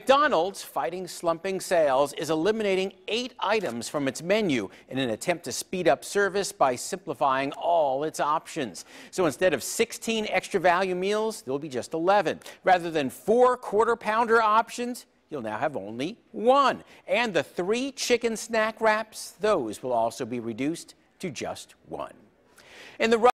McDonald's, fighting slumping sales, is eliminating eight items from its menu in an attempt to speed up service by simplifying all its options. So instead of 16 extra value meals, there'll be just 11. Rather than four quarter pounder options, you'll now have only one. And the three chicken snack wraps, those will also be reduced to just one. In the